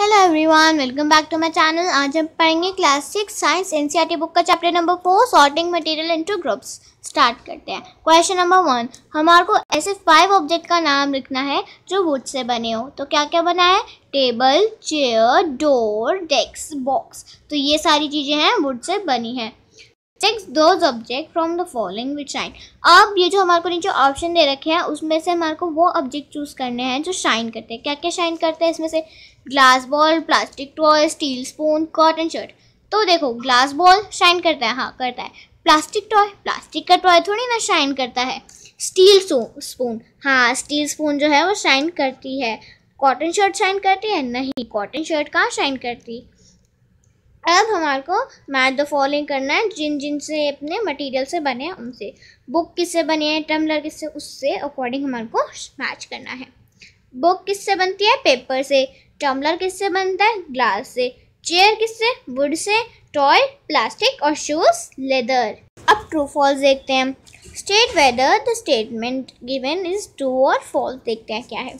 hello everyone welcome back to my channel आज हम पढ़ेंगे class six science NCERT book का chapter number four sorting material into groups start करते हैं question number one हमारे को ऐसे फाइव ऑब्जेक्ट का नाम लिखना है जो वुड से बने हो तो क्या क्या बना है table chair door desk box तो ये सारी चीज़ें हैं वुड से बनी हैं select those object from the following which shine अब ये जो हमारे को नीचे ऑप्शन दे रखे हैं उसमें से हमारे को वो ऑब्जेक्ट चूज़ करने हैं जो शाइन करते हैं क्या क्या शाइन करते हैं इसमें से glass ball plastic toy steel spoon cotton shirt तो देखो ग्लास बॉल शाइन करता है हाँ करता है प्लास्टिक टॉय प्लास्टिक का टॉय थोड़ी ना शाइन करता है स्टील स्पून हाँ स्टील स्पून जो है वो शाइन करती है कॉटन शर्ट शाइन करती है नहीं कॉटन शर्ट कहाँ शाइन करती अब हमारे को मैथ द फॉलोइंग करना है जिन जिन से अपने मटेरियल से बने हैं उनसे बुक किससे बनी है टम्बलर किससे उससे अकॉर्डिंग हमारे को मैच करना है बुक किससे बनती है पेपर से टम्बलर किससे बनता है ग्लास से चेयर किससे वुड से टॉय प्लास्टिक और शूज लेदर अब ट्रू फॉल्स देखते हैं state whether the statement given is true और फॉल्स देखते हैं क्या है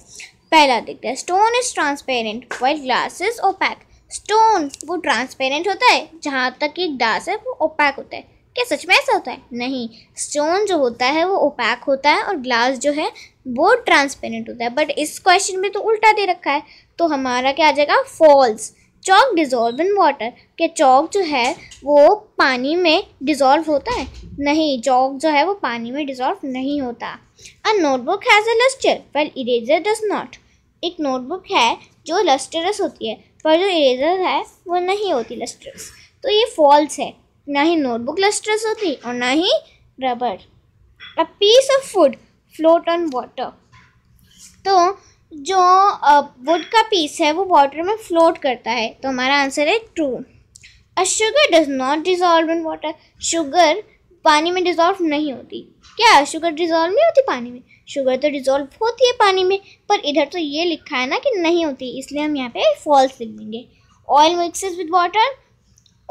पहला देखते हैं stone is transparent while glass is और पैक स्टोन वो ट्रांसपेरेंट होता है जहाँ तक एक डास है वो ओपैक होता है क्या सच में ऐसा होता है नहीं स्टोन जो होता है वो ओपैक होता है और ग्लास जो है वो ट्रांसपेरेंट होता है बट इस क्वेश्चन में तो उल्टा दे रखा है तो हमारा क्या आ जाएगा false chalk dissolve in water क्या चौक जो है वो पानी में डिजोल्व होता है नहीं चौक जो है वो पानी में डिजोल्व नहीं होता a notebook has a lustre while eraser does not एक नोटबुक है जो लस्टरस होती है पर जो इरेजर है वो नहीं होती लस्टरस तो ये फॉल्स है ना ही नोटबुक लस्टरस होती और ना ही rubber a piece of food float on water तो जो वुड का पीस है वो वाटर में फ्लोट करता है तो हमारा आंसर है true a sugar does not dissolve in water sugar पानी में डिज़ोल्व नहीं होती क्या शुगर डिज़ोल्व नहीं होती पानी में शुगर तो डिज़ोल्व होती है पानी में पर इधर तो ये लिखा है ना कि नहीं होती इसलिए हम यहाँ पे फॉल्स लिख देंगे oil mixes with water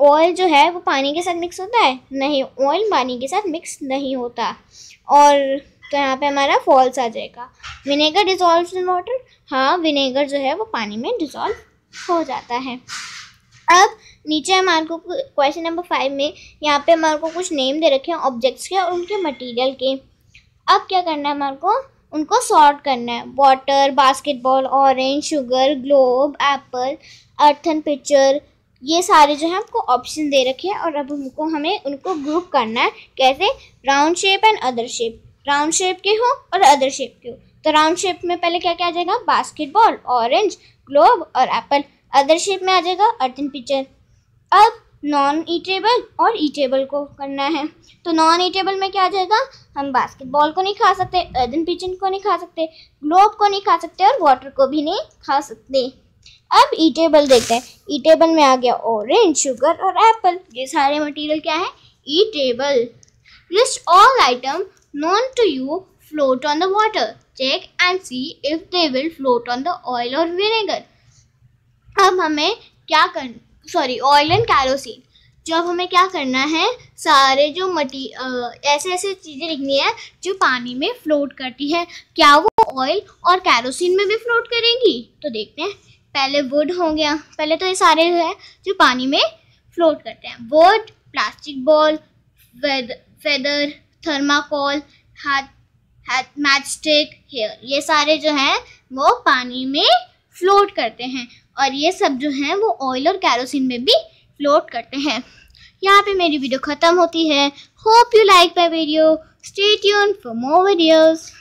oil जो है वो पानी के साथ मिक्स होता है नहीं ऑयल पानी के साथ मिक्स नहीं होता और तो यहाँ पे हमारा फॉल्स आ जाएगा विनेगर डिज़ोल्व इन वाटर हाँ विनेगर जो है वो पानी में डिज़ोल्व हो जाता है अब नीचे हमारे को क्वेश्चन नंबर फाइव में यहाँ पे हमारे को कुछ नेम दे रखे हैं ऑब्जेक्ट्स के और उनके मटेरियल के अब क्या करना है हमारे को उनको सॉर्ट करना है water basketball orange sugar globe apple earthen pitcher ये सारे जो है आपको ऑप्शन दे रखे हैं और अब हमको हमें उनको ग्रुप करना है कैसे round shape and other shape round shape के हो और अदर शेप के हो तो राउंड शेप में पहले क्या क्या आ जाएगा बास्केटबॉल ऑरेंज ग्लोब और एप्पल अदर शेप में आ जाएगा अर्थन पिक्चर अब नॉन ईटेबल और ईटेबल को करना है तो नॉन ईटेबल में क्या आ जाएगा हम बास्केटबॉल को नहीं खा सकते अर्दन पिचन को नहीं खा सकते ग्लोब को नहीं खा सकते और वाटर को भी नहीं खा सकते अब ईटेबल देखते हैं ईटेबल में आ गया ऑरेंज शुगर और एप्पल ये सारे मटेरियल क्या है eatable list all item known to you float on the water check and see if they will float on the oil और विनेगर अब हमें क्या कर सॉरी ऑयल एंड कैरोसिन जो अब हमें क्या करना है सारे जो मटी ऐसे ऐसे चीज़ें लिखनी है जो पानी में फ्लोट करती हैं क्या वो ऑयल और कैरोसिन में भी फ्लोट करेंगी तो देखते हैं पहले वुड हो गया पहले तो ये सारे हैं जो पानी में फ्लोट करते हैं wood plastic ball feather thermocol हाथ हाथ मैच स्टिक हेयर ये सारे जो हैं वो पानी में फ्लोट करते हैं और ये सब जो हैं वो ऑयल और कैरोसिन में भी फ्लोट करते हैं यहाँ पे मेरी वीडियो ख़त्म होती है hope you like my video stay tune for more videos